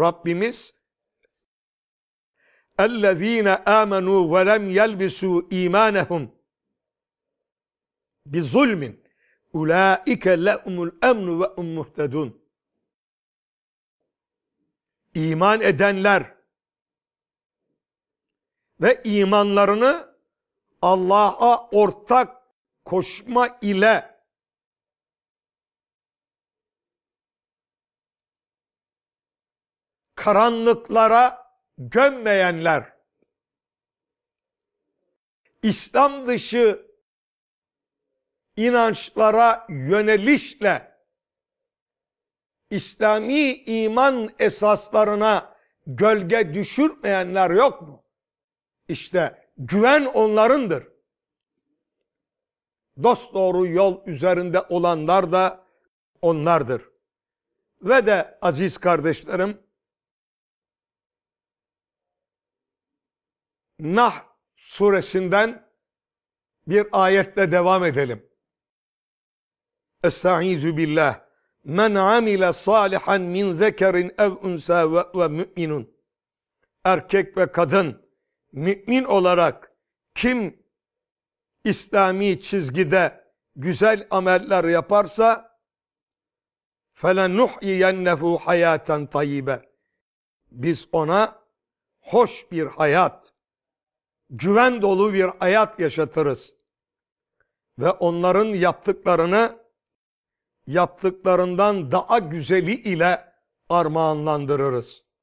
Rabbimiz اَلَّذ۪ينَ آمَنُوا وَلَمْ يَلْبِسُوا اِيمَانَهُمْ بِظُلْمٍ اُولَٰئِكَ لَهُمُ الْاَمْنُ وَاُمْ مُهْتَدُونَ İman edenler ve imanlarını Allah'a ortak koşma ile karanlıklara gömmeyenler, İslam dışı inançlara yönelişle İslami iman esaslarına gölge düşürmeyenler yok mu? İşte güven onlarındır. Dost doğru yol üzerinde olanlar da onlardır. Ve de aziz kardeşlerim Nah suresinden bir ayetle devam edelim. Estaizu billah. Men amile salihan min zekerin ev unsa ve, ve müminun. Erkek ve kadın mümin olarak kim İslami çizgide güzel ameller yaparsa فَلَنُحْيِيَنَّهُ حَيَاتًا طَيِّبًا Biz ona hoş bir hayat, güven dolu bir hayat yaşatırız. Ve onların yaptıklarını yaptıklarından daha güzeli ile armağanlandırırız.